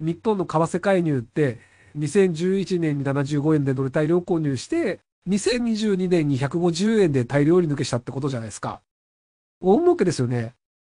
日本の為替介入って、2011年に75円でドル大量購入して、2022年に150円で大量売り抜けしたってことじゃないですか。大儲けですよね。